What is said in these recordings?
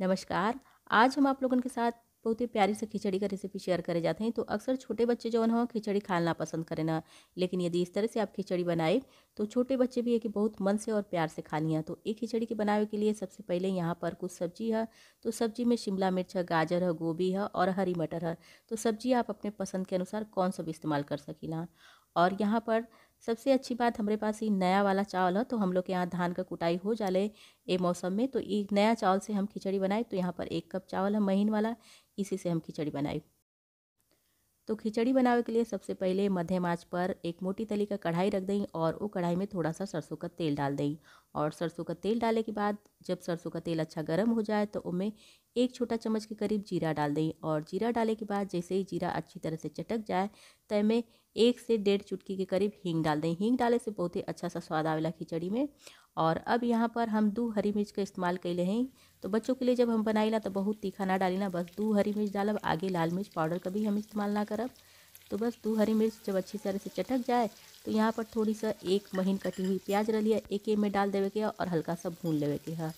नमस्कार आज हम आप लोगों के साथ बहुत ही प्यारी से खिचड़ी का रेसिपी शेयर करे जाते हैं तो अक्सर छोटे बच्चे जो हों खिचड़ी खाना पसंद करें ना लेकिन यदि इस तरह से आप खिचड़ी बनाए तो छोटे बच्चे भी ये कि बहुत मन से और प्यार से खानी है तो एक खिचड़ी के बनावे के लिए सबसे पहले यहाँ पर कुछ सब्जी है तो सब्जी में शिमला मिर्च है गाजर है गोभी है और हरी मटर है तो सब्जी आप अपने पसंद के अनुसार कौन सा भी इस्तेमाल कर सकें और यहाँ पर सबसे अच्छी बात हमारे पास ये नया वाला चावल है तो हम लोग के यहाँ धान का कुटाई हो जाले ये मौसम में तो ये नया चावल से हम खिचड़ी बनाए तो यहाँ पर एक कप चावल है महीन वाला इसी से हम खिचड़ी बनाए तो खिचड़ी बनावे के लिए सबसे पहले मध्यम आँच पर एक मोटी तली का कढ़ाई रख दें और वो कढ़ाई में थोड़ा सा सरसों का तेल डाल दें और सरसों का तेल डाले के बाद जब सरसों का तेल अच्छा गर्म हो जाए तो उसमें एक छोटा चम्मच के करीब जीरा डाल दें और जीरा डाले के बाद जैसे ही जीरा अच्छी तरह से चटक जाए तो में एक से डेढ़ चुटकी के करीब हींग डाल दें हींग डाले से बहुत ही अच्छा सा स्वाद आवेला खिचड़ी में और अब यहाँ पर हम दो हरी मिर्च का इस्तेमाल ले हैं तो बच्चों के लिए जब हम ला तो बहुत तीखा ना ना बस दो हरी मिर्च डालब आगे लाल मिर्च पाउडर का भी हम इस्तेमाल ना करब तो बस दो हरी मिर्च जब अच्छी तरह से चटक जाए तो यहाँ पर थोड़ी सा एक महीन कटी हुई प्याज रलिया एक में डाल देवे के और हल्का सा भून लेवे के है हाँ।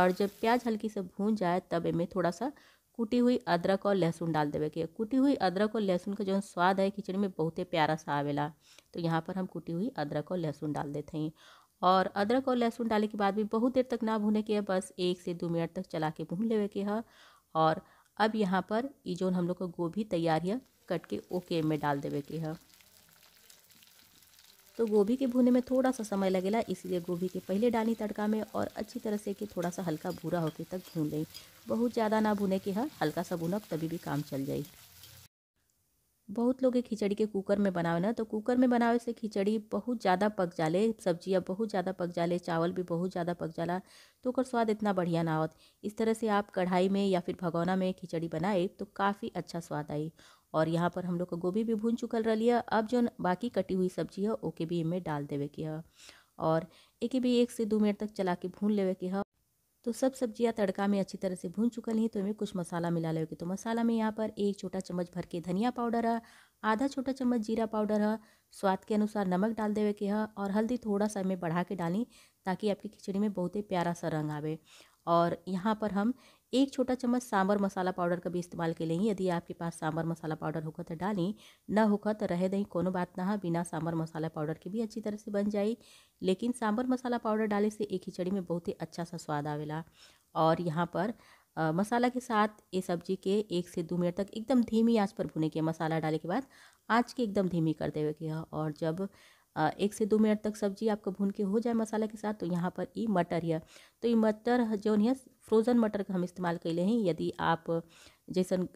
और जब प्याज हल्की से भून जाए तब इमें थोड़ा सा कूटी हुई अदरक और लहसुन डाल देवे के कूटी हुई अदरक और लहसुन का जो स्वाद है खिचड़ी में बहुत ही प्यारा सा आवेला तो यहाँ पर हम कूटी हुई अदरक और लहसुन डाल देते हैं और अदरक और लहसुन डाले के बाद भी बहुत देर तक ना भूने के है बस एक से दो मिनट तक चला के भून लेवे के है और अब यहाँ पर ये जो हम लोग का गोभी तैयार है कट के ओके में डाल देवे के है तो गोभी के भूने में थोड़ा सा समय लगेगा इसलिए गोभी के पहले डाली तड़का में और अच्छी तरह से कि थोड़ा सा हल्का भूरा होके तक भून लें बहुत ज़्यादा ना भुने के है हल्का सा भुनब तभी भी काम चल जाए बहुत लोग खिचड़ी के कुकर में बनावे ना तो कुकर में बनावे से खिचड़ी बहुत ज़्यादा पक जाले सब्जियाँ बहुत ज़्यादा पक जाले चावल भी बहुत ज़्यादा पक जाला तो ओकर स्वाद इतना बढ़िया ना होत इस तरह से आप कढ़ाई में या फिर भगौना में खिचड़ी बनाए तो काफ़ी अच्छा स्वाद आई और यहाँ पर हम लोग का गोभी भी भून चुकल रही है अब जो बाकी कटी हुई सब्जी है ओके भी इनमें डाल देवे के है और एक भी एक से दो मिनट तक चला के भून लेवे के है तो सब सब्जियां तड़का में अच्छी तरह से भून चुकल हैं तो इनमें कुछ मसाला मिला लेंगे तो मसाला में यहाँ पर एक छोटा चम्मच भर के धनिया पाउडर है आधा छोटा चम्मच जीरा पाउडर है स्वाद के अनुसार नमक डाल देवे के है और हल्दी थोड़ा सा में बढ़ा के डाली ताकि आपकी खिचड़ी में बहुत ही प्यारा सा रंग आवे और यहाँ पर हम एक छोटा चम्मच सांबर मसाला पाउडर का भी इस्तेमाल के लेंगे यदि आपके पास सांबर मसाला पाउडर होगा तो डालें ना होगा तो रह दें कोनो बात ना बिना सांबर मसाला पाउडर के भी अच्छी तरह से बन जाए लेकिन सांबर मसाला पाउडर डाले से एक खिचड़ी में बहुत ही अच्छा सा स्वाद आवेला और यहाँ पर आ, मसाला के साथ ये सब्जी के एक से दो मिनट तक एकदम धीमी आँच पर भुने के मसाला डाले के बाद आँच के एकदम धीमी कर देवे के और जब एक से दो मिनट तक सब्जी आपका भून के हो जाए मसाला के साथ तो यहाँ पर ये मटर है तो ये मटर जो है फ्रोज़न मटर का हम इस्तेमाल ले हैं यदि आप जैसन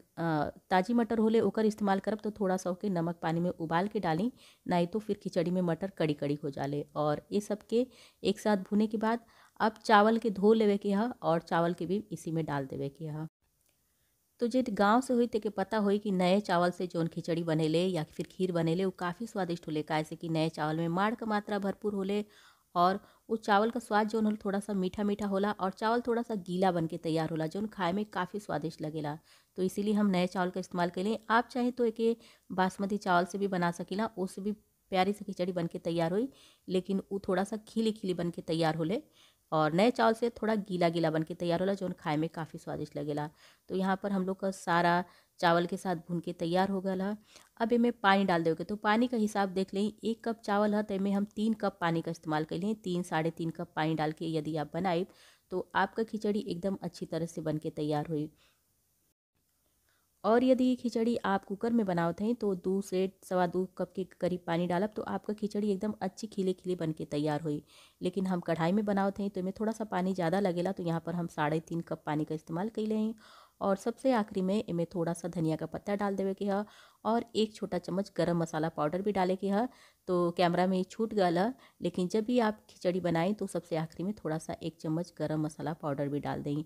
ताजी मटर होले ओकर इस्तेमाल करब तो थोड़ा सा होके नमक पानी में उबाल के डालें नहीं तो फिर खिचड़ी में मटर कड़ी कड़ी हो जाले और ये सब के एक साथ भुने के बाद अब चावल के धो लेवे के है और चावल के भी इसी में डाल देवे के है तो जो गांव से हुई तो पता हुई कि नए चावल से जौन खिचड़ी ले या फिर खीर ले वो काफ़ी स्वादिष्ट होले का ऐसे कि नए चावल में माड़ का मात्रा भरपूर होले और वो चावल का स्वाद जौन होला थोड़ा सा मीठा मीठा होला और चावल थोड़ा सा गीला बन के तैयार होला जौन खाए में काफ़ी स्वादिष्ट लगेला तो इसीलिए हम नए चावल का इस्तेमाल करें आप चाहें तो एक बासमती चावल से भी बना ना उससे भी प्यारी से खिचड़ी बन के तैयार हुई लेकिन वो थोड़ा सा खिली खिली बन के तैयार होले और नए चावल से थोड़ा गीला गीला बन के तैयार होला जो खाए में काफ़ी स्वादिष्ट लगेला तो यहाँ पर हम लोग का सारा चावल के साथ भून के तैयार हो गया अब इमें पानी डाल दोगे तो पानी का हिसाब देख लें एक कप चावल है तो इमें हम तीन कप पानी का इस्तेमाल कर लें तीन साढ़े तीन कप पानी डाल के यदि आप बनाए तो आपका खिचड़ी एकदम अच्छी तरह से बन के तैयार हुई और यदि ये खिचड़ी आप कुकर में बनाओ थे तो दो से सवा दो कप के करीब पानी डालब तो आपका खिचड़ी एकदम अच्छी खिले खिले बन के तैयार हुई लेकिन हम कढ़ाई में बनाओ थे तो इसमें थोड़ा सा पानी ज़्यादा लगेला तो यहाँ पर हम साढ़े तीन कप पानी का इस्तेमाल कर लें और सबसे आखिरी में इमें थोड़ा सा धनिया का पत्ता डाल देवे के है और एक छोटा चम्मच गरम मसाला पाउडर भी डाले के है तो कैमरा में छूट गया लेकिन जब भी आप खिचड़ी बनाएं तो सबसे आखिरी में थोड़ा सा एक चम्मच गरम मसाला पाउडर भी डाल दें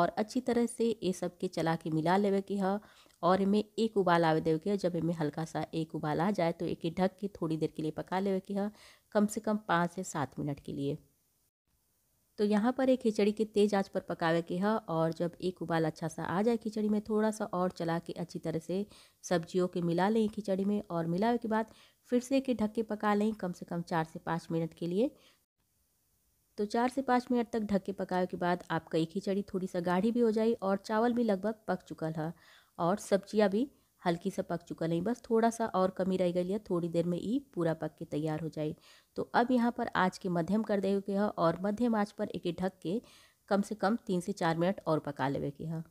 और अच्छी तरह से ये सब के चला के मिला लेवे के है हाँ, और इमें एक उबाल आवे देवे के हाँ, जब इमें हल्का सा एक उबाल आ जाए तो एक ढक के थोड़ी देर के लिए पका लेवे के है हाँ, कम से कम पाँच से सात मिनट के लिए तो यहाँ पर एक खिचड़ी के तेज़ आंच पर पकावे के है और जब एक उबाल अच्छा सा आ जाए खिचड़ी में थोड़ा सा और चला के अच्छी तरह से सब्जियों के मिला लें खिचड़ी में और मिलावे के बाद फिर से एक ढक के पका लें कम से कम चार से पाँच मिनट के लिए तो चार से पाँच मिनट तक ढक के पकाए के बाद आपका एक खिचड़ी थोड़ी सा गाढ़ी भी हो जाए और चावल भी लगभग पक चुकल है और सब्जियाँ भी हल्की सा पक चुकल नहीं बस थोड़ा सा और कमी रह गई है थोड़ी देर में ई पूरा पक के तैयार हो जाए तो अब यहाँ पर आँच के मध्यम कर देवे के है और मध्यम आँच पर एक ढक के कम से कम तीन से चार मिनट और पका लेवे के है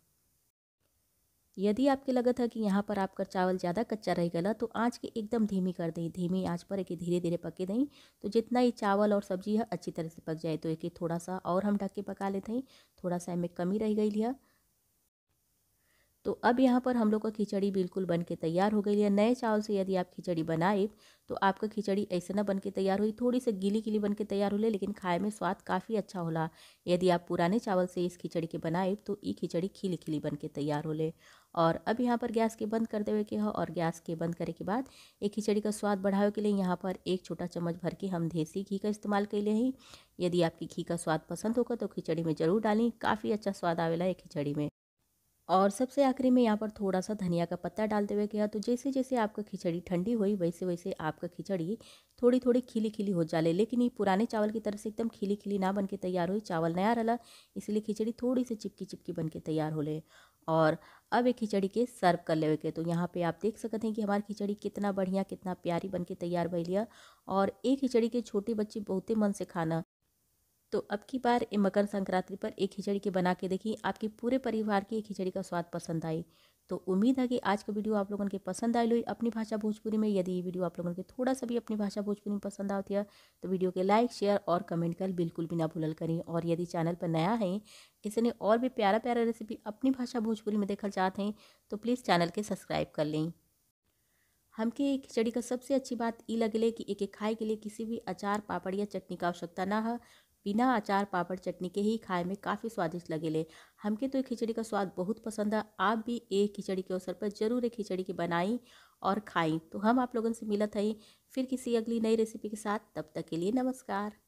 यदि आपके लगा था कि यहाँ पर आपका चावल ज़्यादा कच्चा रह गया तो आँच की एकदम धीमी कर दें धीमी आँच पर एक धीरे धीरे पके दें तो जितना ये चावल और सब्जी है अच्छी तरह से पक जाए तो एक थोड़ा सा और हम ढक के पका लेते हैं थोड़ा सा इनमें कमी रह गई लिया तो अब यहाँ पर हम लोग का खिचड़ी बिल्कुल बन के तैयार हो गई है नए चावल से यदि आप खिचड़ी बनाए तो आपका खिचड़ी ऐसे ना बन के तैयार हुई थोड़ी सी गीली गिली बन के तैयार होले लेकिन खाए में स्वाद काफ़ी अच्छा होला यदि आप पुराने चावल से इस खिचड़ी के बनाए तो ये खिचड़ी खिली खिली बन के तैयार हो ले और अब यहाँ पर गैस के बंद कर देवे के हो और गैस के बंद करे के बाद एक खिचड़ी का स्वाद बढ़ावे के लिए यहाँ पर एक छोटा चम्मच भर के हम देसी घी का इस्तेमाल कर ही यदि आपकी घी का स्वाद पसंद होगा तो खिचड़ी में ज़रूर डालें काफ़ी अच्छा स्वाद आवेला है खिचड़ी में और सबसे आखिरी में यहाँ पर थोड़ा सा धनिया का पत्ता डालते हुए किया तो जैसे जैसे आपका खिचड़ी ठंडी हुई वैसे वैसे आपका खिचड़ी थोड़ी थोड़ी खिली खिली हो जाले लेकिन ये पुराने चावल की तरह से एकदम खिली खिली ना बन के तैयार हुई चावल नया रला इसलिए खिचड़ी थोड़ी सी चिपकी चिपकी बन के तैयार हो ले और अब एक खिचड़ी के सर्व कर लेवे के तो यहाँ पे आप देख सकते हैं कि हमारी खिचड़ी कितना बढ़िया कितना प्यारी बन के तैयार भैया और एक खिचड़ी के छोटे बच्चे बहुत ही मन से खाना तो अब की बार मकर संक्रांति पर एक खिचड़ी के बना के देखिए आपके पूरे परिवार की खिचड़ी का स्वाद पसंद आए तो उम्मीद है कि आज का वीडियो आप लोगों के पसंद आई लो अपनी भाषा भोजपुरी में यदि ये वीडियो आप लोगों के थोड़ा सा भी अपनी भाषा भोजपुरी में पसंद आती है तो वीडियो के लाइक शेयर और कमेंट कर बिल्कुल भी ना भूलल करें और यदि चैनल पर नया है इसने और भी प्यारा प्यारा रेसिपी अपनी भाषा भोजपुरी में देखना चाहते हैं तो प्लीज़ चैनल के सब्सक्राइब कर लें हमके खिचड़ी का सबसे अच्छी बात ये लगे कि एक खाए के लिए किसी भी अचार पापड़ या चटनी का आवश्यकता ना हो बिना अचार पापड़ चटनी के ही खाए में काफ़ी स्वादिष्ट लगे ले हमके तो खिचड़ी का स्वाद बहुत पसंद है आप भी एक खिचड़ी के अवसर पर ज़रूर एक खिचड़ी की बनाई और खाई तो हम आप लोगों से मिलत हैं फिर किसी अगली नई रेसिपी के साथ तब तक के लिए नमस्कार